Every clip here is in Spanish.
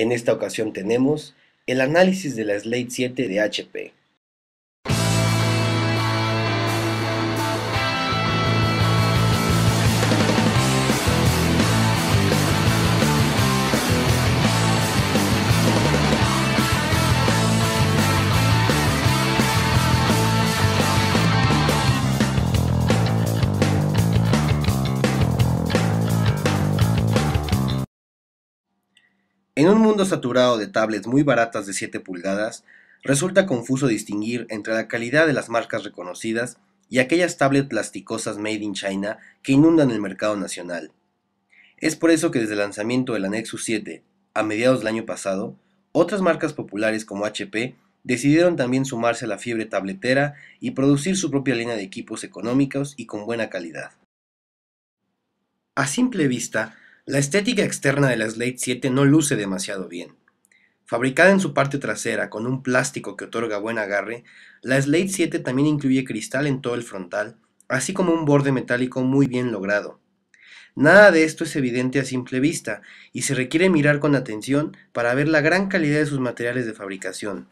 En esta ocasión tenemos el análisis de la Slate 7 de HP, En un mundo saturado de tablets muy baratas de 7 pulgadas, resulta confuso distinguir entre la calidad de las marcas reconocidas y aquellas tablets plasticosas made in China que inundan el mercado nacional. Es por eso que desde el lanzamiento del la Nexus 7 a mediados del año pasado, otras marcas populares como HP decidieron también sumarse a la fiebre tabletera y producir su propia línea de equipos económicos y con buena calidad. A simple vista, la estética externa de la Slate 7 no luce demasiado bien. Fabricada en su parte trasera con un plástico que otorga buen agarre, la Slate 7 también incluye cristal en todo el frontal, así como un borde metálico muy bien logrado. Nada de esto es evidente a simple vista y se requiere mirar con atención para ver la gran calidad de sus materiales de fabricación,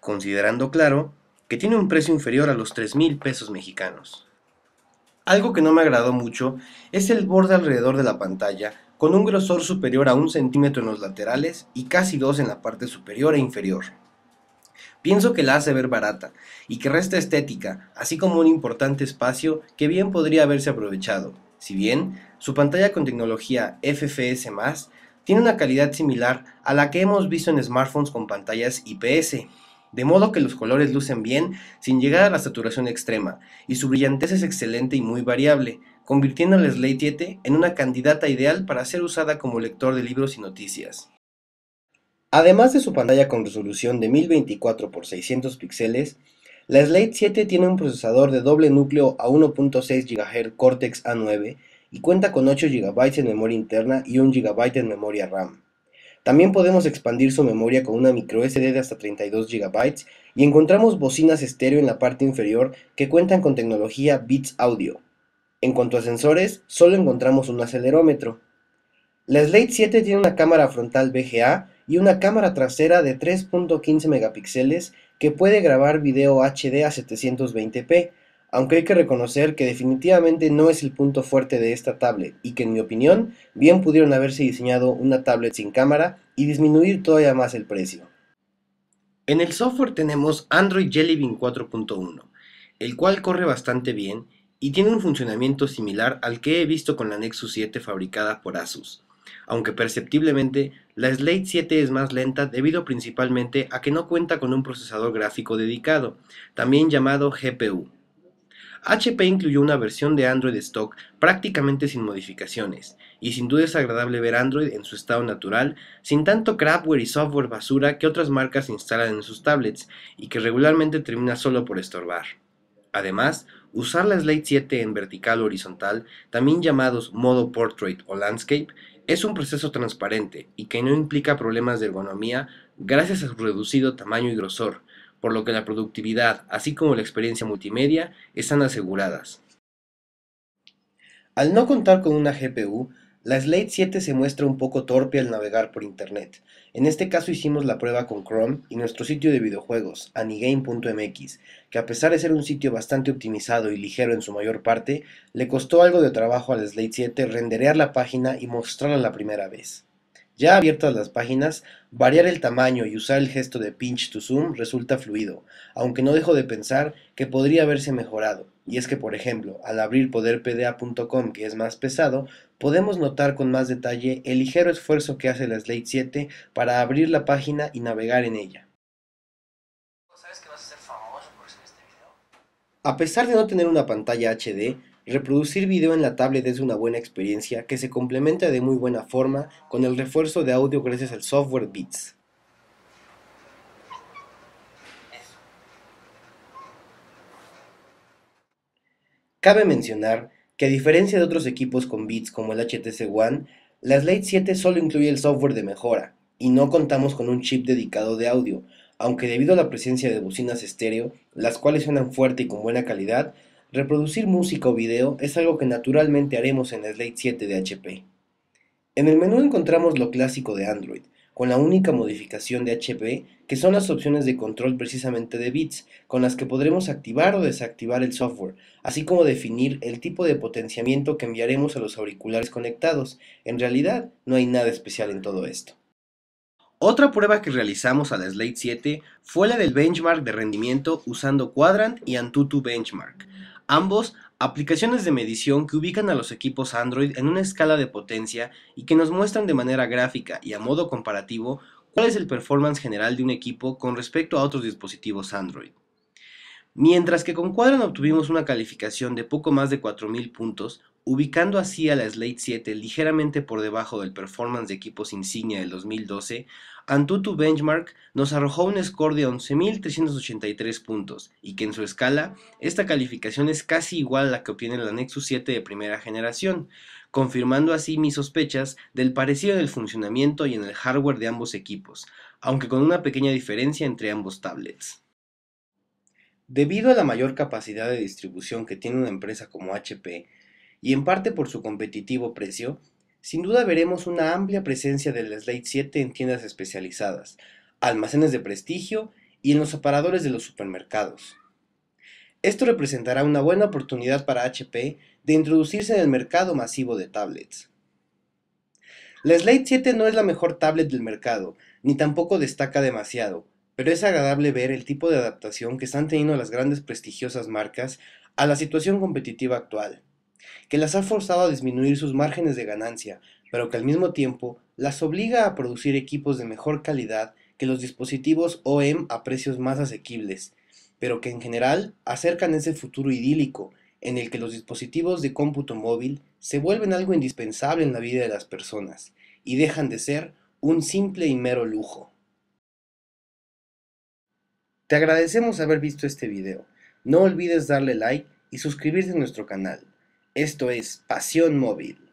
considerando claro que tiene un precio inferior a los $3,000 mil pesos mexicanos. Algo que no me agradó mucho es el borde alrededor de la pantalla con un grosor superior a un centímetro en los laterales y casi dos en la parte superior e inferior. Pienso que la hace ver barata y que resta estética, así como un importante espacio que bien podría haberse aprovechado. Si bien su pantalla con tecnología FFS tiene una calidad similar a la que hemos visto en smartphones con pantallas IPS, de modo que los colores lucen bien sin llegar a la saturación extrema, y su brillantez es excelente y muy variable, convirtiendo la Slate 7 en una candidata ideal para ser usada como lector de libros y noticias. Además de su pantalla con resolución de 1024 x 600 píxeles, la Slate 7 tiene un procesador de doble núcleo a 1.6 GHz Cortex A9 y cuenta con 8 GB de memoria interna y 1 GB de memoria RAM. También podemos expandir su memoria con una microSD de hasta 32 GB y encontramos bocinas estéreo en la parte inferior que cuentan con tecnología Beats Audio. En cuanto a sensores, solo encontramos un acelerómetro. La Slate 7 tiene una cámara frontal VGA y una cámara trasera de 3.15 megapíxeles que puede grabar video HD a 720p aunque hay que reconocer que definitivamente no es el punto fuerte de esta tablet y que en mi opinión bien pudieron haberse diseñado una tablet sin cámara y disminuir todavía más el precio. En el software tenemos Android Jelly Bean 4.1, el cual corre bastante bien y tiene un funcionamiento similar al que he visto con la Nexus 7 fabricada por Asus, aunque perceptiblemente la Slate 7 es más lenta debido principalmente a que no cuenta con un procesador gráfico dedicado, también llamado GPU HP incluyó una versión de Android stock prácticamente sin modificaciones, y sin duda es agradable ver Android en su estado natural, sin tanto crapware y software basura que otras marcas instalan en sus tablets y que regularmente termina solo por estorbar. Además, usar la Slate 7 en vertical o horizontal, también llamados modo portrait o landscape, es un proceso transparente y que no implica problemas de ergonomía gracias a su reducido tamaño y grosor, por lo que la productividad, así como la experiencia multimedia, están aseguradas. Al no contar con una GPU, la Slate 7 se muestra un poco torpe al navegar por Internet. En este caso hicimos la prueba con Chrome y nuestro sitio de videojuegos, anigame.mx, que a pesar de ser un sitio bastante optimizado y ligero en su mayor parte, le costó algo de trabajo a Slate 7 renderear la página y mostrarla la primera vez. Ya abiertas las páginas, variar el tamaño y usar el gesto de pinch to zoom resulta fluido, aunque no dejo de pensar que podría haberse mejorado. Y es que, por ejemplo, al abrir poderpda.com, que es más pesado, podemos notar con más detalle el ligero esfuerzo que hace la Slate 7 para abrir la página y navegar en ella. A pesar de no tener una pantalla HD, Reproducir video en la tablet es una buena experiencia que se complementa de muy buena forma con el refuerzo de audio gracias al software Beats. Cabe mencionar que a diferencia de otros equipos con Beats como el HTC One, la Slate 7 solo incluye el software de mejora y no contamos con un chip dedicado de audio, aunque debido a la presencia de bocinas estéreo, las cuales suenan fuerte y con buena calidad, Reproducir música o video es algo que naturalmente haremos en Slate 7 de HP. En el menú encontramos lo clásico de Android, con la única modificación de HP que son las opciones de control precisamente de bits, con las que podremos activar o desactivar el software, así como definir el tipo de potenciamiento que enviaremos a los auriculares conectados. En realidad, no hay nada especial en todo esto. Otra prueba que realizamos a la Slate 7 fue la del benchmark de rendimiento usando Quadrant y Antutu Benchmark ambos aplicaciones de medición que ubican a los equipos Android en una escala de potencia y que nos muestran de manera gráfica y a modo comparativo cuál es el performance general de un equipo con respecto a otros dispositivos Android. Mientras que con Cuadran obtuvimos una calificación de poco más de 4.000 puntos, ubicando así a la Slate 7 ligeramente por debajo del performance de equipos insignia del 2012, Antutu Benchmark nos arrojó un score de 11.383 puntos y que en su escala esta calificación es casi igual a la que obtiene la Nexus 7 de primera generación, confirmando así mis sospechas del parecido en el funcionamiento y en el hardware de ambos equipos, aunque con una pequeña diferencia entre ambos tablets. Debido a la mayor capacidad de distribución que tiene una empresa como HP, y en parte por su competitivo precio, sin duda veremos una amplia presencia la Slate 7 en tiendas especializadas, almacenes de prestigio y en los aparadores de los supermercados. Esto representará una buena oportunidad para HP de introducirse en el mercado masivo de tablets. La Slate 7 no es la mejor tablet del mercado, ni tampoco destaca demasiado, pero es agradable ver el tipo de adaptación que están teniendo las grandes prestigiosas marcas a la situación competitiva actual, que las ha forzado a disminuir sus márgenes de ganancia, pero que al mismo tiempo las obliga a producir equipos de mejor calidad que los dispositivos OEM a precios más asequibles, pero que en general acercan ese futuro idílico en el que los dispositivos de cómputo móvil se vuelven algo indispensable en la vida de las personas y dejan de ser un simple y mero lujo. Te agradecemos haber visto este video. No olvides darle like y suscribirte a nuestro canal. Esto es Pasión Móvil.